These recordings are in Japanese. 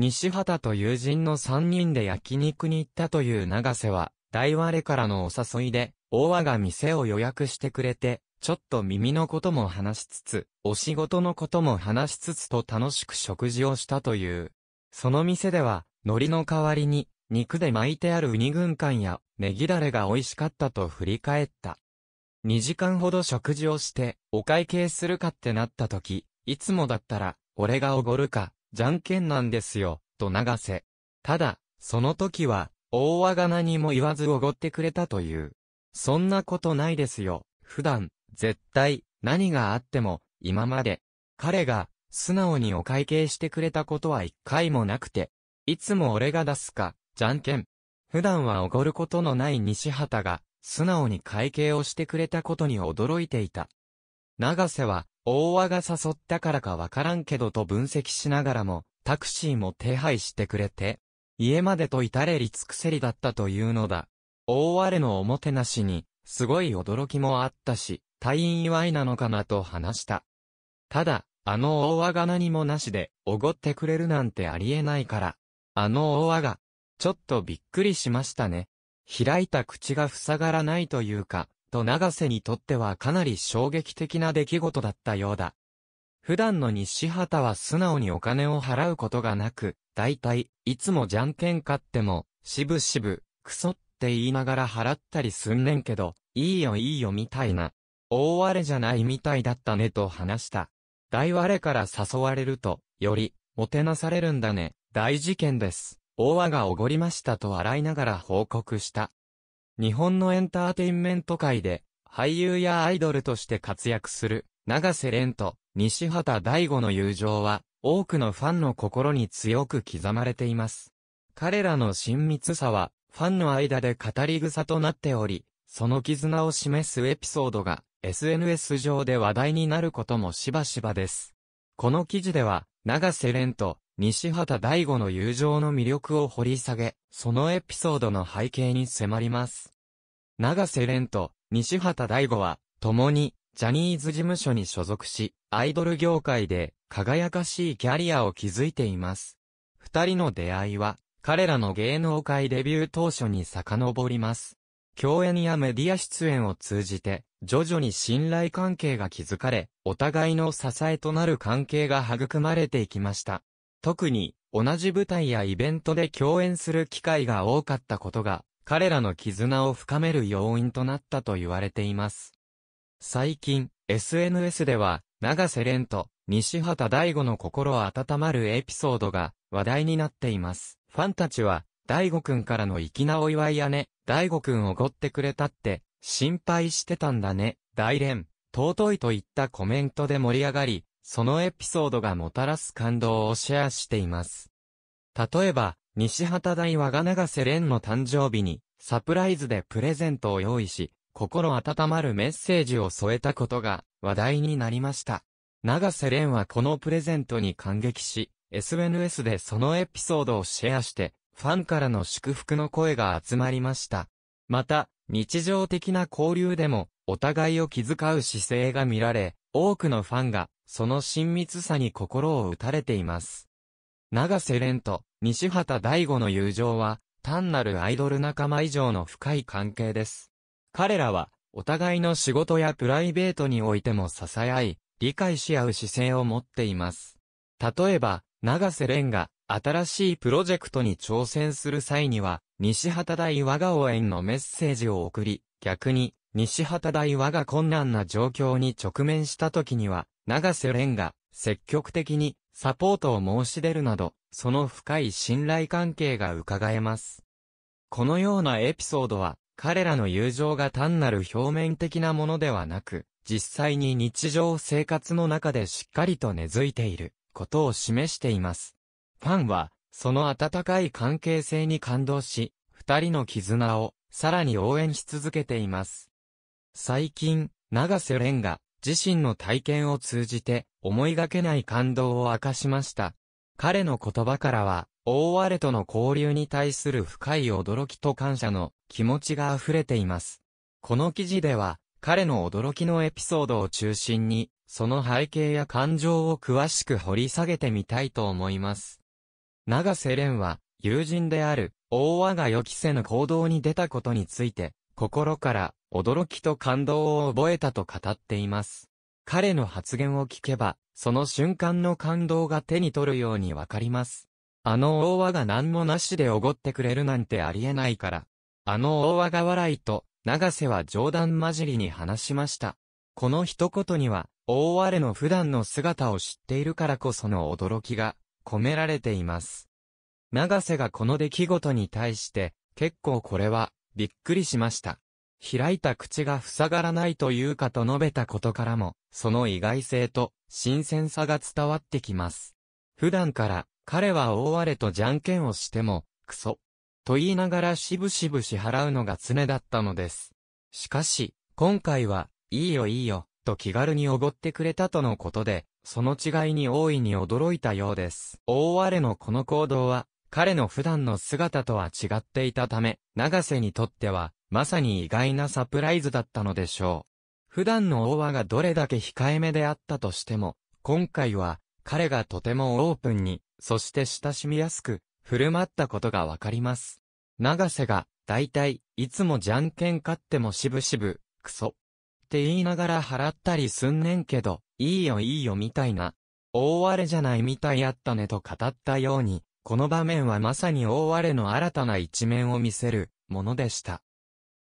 西畑と友人の3人で焼肉に行ったという長瀬は、大我からのお誘いで、大和が店を予約してくれて、ちょっと耳のことも話しつつ、お仕事のことも話しつつと楽しく食事をしたという。その店では、海苔の代わりに、肉で巻いてあるウニ軍艦や、ネギだれが美味しかったと振り返った。2時間ほど食事をして、お会計するかってなった時、いつもだったら、俺がおごるか、じゃんけんなんですよ、と流せ。ただ、その時は、大和が何も言わずおごってくれたという。そんなことないですよ、普段、絶対、何があっても、今まで。彼が、素直にお会計してくれたことは一回もなくて。いつも俺が出すか、じゃんけん。普段はおごることのない西畑が、素直に会計をしてくれたことに驚いていた。長瀬は、大和が誘ったからかわからんけどと分析しながらも、タクシーも手配してくれて、家までと至れり尽くせりだったというのだ。大和れのおもてなしに、すごい驚きもあったし、退院祝いなのかなと話した。ただ、あの大和が何もなしで、おごってくれるなんてありえないから。あの大和が、ちょっとびっくりしましたね。開いた口が塞がらないというか、と長瀬にとってはかなり衝撃的な出来事だったようだ。普段の西畑は素直にお金を払うことがなく、大体、いつもじゃんけん勝っても、しぶしぶ、クソって言いながら払ったりすんねんけど、いいよいいよみたいな、大荒れじゃないみたいだったねと話した。大荒れから誘われると、より、もてなされるんだね、大事件です。大和がおごりましたと笑いながら報告した。日本のエンターテインメント界で、俳優やアイドルとして活躍する、長瀬廉と西畑大吾の友情は、多くのファンの心に強く刻まれています。彼らの親密さは、ファンの間で語り草となっており、その絆を示すエピソードが、SNS 上で話題になることもしばしばです。この記事では、長瀬廉と西畑大吾の友情の魅力を掘り下げ、そのエピソードの背景に迫ります。長瀬廉と西畑大吾は、共にジャニーズ事務所に所属し、アイドル業界で輝かしいキャリアを築いています。二人の出会いは、彼らの芸能界デビュー当初に遡ります。共演やメディア出演を通じて、徐々に信頼関係が築かれ、お互いの支えとなる関係が育まれていきました。特に、同じ舞台やイベントで共演する機会が多かったことが、彼らの絆を深める要因となったと言われています。最近、SNS では、長瀬廉と西畑大吾の心温まるエピソードが話題になっています。ファンたちは、大吾くんからの粋なお祝いやね、大吾くんおごってくれたって、心配してたんだね、大連、尊いといったコメントで盛り上がり、そのエピソードがもたらす感動をシェアしています。例えば、西畑大和が長瀬廉の誕生日に、サプライズでプレゼントを用意し、心温まるメッセージを添えたことが話題になりました。長瀬廉はこのプレゼントに感激し、SNS でそのエピソードをシェアして、ファンからの祝福の声が集まりました。また、日常的な交流でも、お互いを気遣う姿勢が見られ、多くのファンが、その親密さに心を打たれています。長瀬廉と西畑大吾の友情は、単なるアイドル仲間以上の深い関係です。彼らは、お互いの仕事やプライベートにおいても支え合い、理解し合う姿勢を持っています。例えば、長瀬廉が、新しいプロジェクトに挑戦する際には、西畑大我が応援のメッセージを送り、逆に、西畑大我が困難な状況に直面した時には、長瀬廉が積極的にサポートを申し出るなど、その深い信頼関係が伺えます。このようなエピソードは、彼らの友情が単なる表面的なものではなく、実際に日常生活の中でしっかりと根付いていることを示しています。ファンは、その温かい関係性に感動し、二人の絆をさらに応援し続けています。最近、長瀬廉が自身の体験を通じて思いがけない感動を明かしました。彼の言葉からは、大荒れとの交流に対する深い驚きと感謝の気持ちが溢れています。この記事では、彼の驚きのエピソードを中心に、その背景や感情を詳しく掘り下げてみたいと思います。長瀬廉は、友人である、大和が予期せぬ行動に出たことについて、心から驚きと感動を覚えたと語っています。彼の発言を聞けば、その瞬間の感動が手に取るようにわかります。あの大和が何もなしでおごってくれるなんてありえないから。あの大和が笑いと、長瀬は冗談交じりに話しました。この一言には、大和れの普段の姿を知っているからこその驚きが込められています。長瀬がこの出来事に対して、結構これは、びっくりしました。開いた口が塞がらないというかと述べたことからも、その意外性と新鮮さが伝わってきます。普段から、彼は大荒れとじゃんけんをしても、クソ。と言いながらしぶしぶ支払うのが常だったのです。しかし、今回は、いいよいいよ、と気軽におごってくれたとのことで、その違いに大いに驚いたようです。大荒れのこの行動は、彼の普段の姿とは違っていたため、長瀬にとっては、まさに意外なサプライズだったのでしょう。普段の大和がどれだけ控えめであったとしても、今回は、彼がとてもオープンに、そして親しみやすく、振る舞ったことがわかります。長瀬が、大体、いつもじゃんけん勝ってもしぶしぶ、クソ、って言いながら払ったりすんねんけど、いいよいいよみたいな、大荒れじゃないみたいやったねと語ったように、この場面はまさに大荒れの新たな一面を見せるものでした。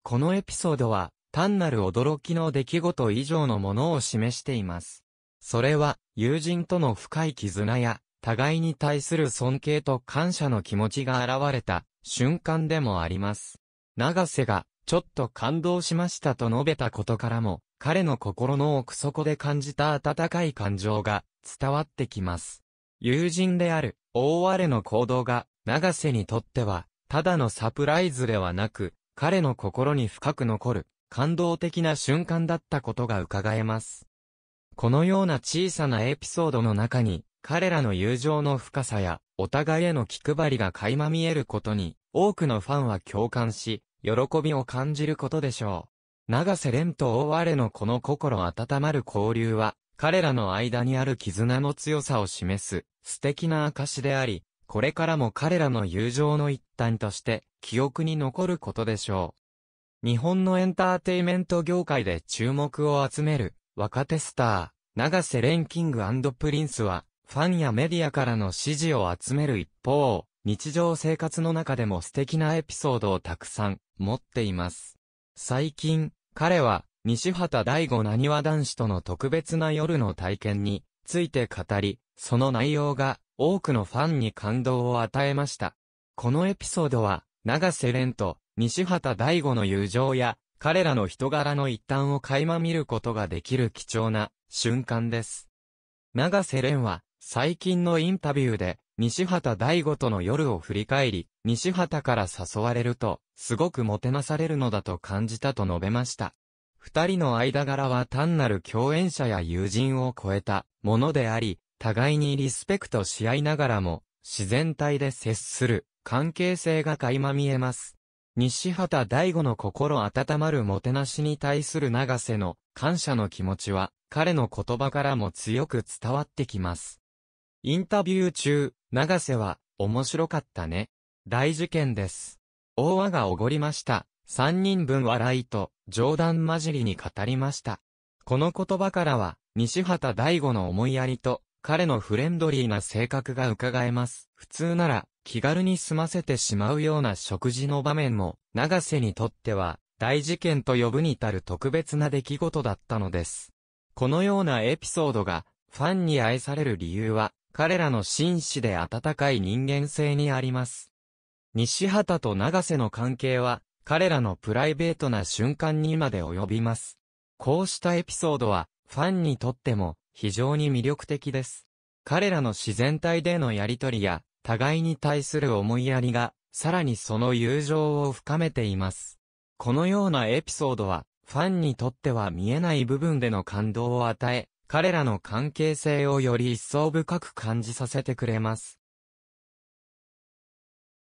このエピソードは、単なる驚きの出来事以上のものを示しています。それは、友人との深い絆や、互いに対する尊敬と感謝の気持ちが現れた瞬間でもあります。長瀬がちょっと感動しましたと述べたことからも、彼の心の奥底で感じた温かい感情が伝わってきます。友人である、大荒れの行動が、長瀬にとっては、ただのサプライズではなく、彼の心に深く残る、感動的な瞬間だったことが伺えます。このような小さなエピソードの中に、彼らの友情の深さや、お互いへの気配りが垣間見えることに、多くのファンは共感し、喜びを感じることでしょう。長瀬廉と大我のこの心温まる交流は、彼らの間にある絆の強さを示す素敵な証であり、これからも彼らの友情の一端として記憶に残ることでしょう。日本のエンターテイメント業界で注目を集める若手スター、長瀬廉キングプリンスはファンやメディアからの支持を集める一方、日常生活の中でも素敵なエピソードをたくさん持っています。最近、彼は西畑大吾なにわ男子との特別な夜の体験について語り、その内容が多くのファンに感動を与えました。このエピソードは、長瀬廉と西畑大吾の友情や、彼らの人柄の一端を垣間見ることができる貴重な瞬間です。長瀬廉は、最近のインタビューで、西畑大吾との夜を振り返り、西畑から誘われると、すごくもてなされるのだと感じたと述べました。二人の間柄は単なる共演者や友人を超えたものであり、互いにリスペクトし合いながらも、自然体で接する関係性が垣間見えます。西畑大吾の心温まるもてなしに対する長瀬の感謝の気持ちは、彼の言葉からも強く伝わってきます。インタビュー中、長瀬は、面白かったね。大事件です。大和がおごりました。三人分笑いと、冗談交じりに語りました。この言葉からは、西畑大吾の思いやりと、彼のフレンドリーな性格が伺えます。普通なら、気軽に済ませてしまうような食事の場面も、長瀬にとっては、大事件と呼ぶに至る特別な出来事だったのです。このようなエピソードが、ファンに愛される理由は、彼らの紳士で温かい人間性にあります。西畑と長瀬の関係は、彼らのプライベートな瞬間にまで及びます。こうしたエピソードは、ファンにとっても、非常に魅力的です。彼らの自然体でのやりとりや、互いに対する思いやりが、さらにその友情を深めています。このようなエピソードは、ファンにとっては見えない部分での感動を与え、彼らの関係性をより一層深く感じさせてくれます。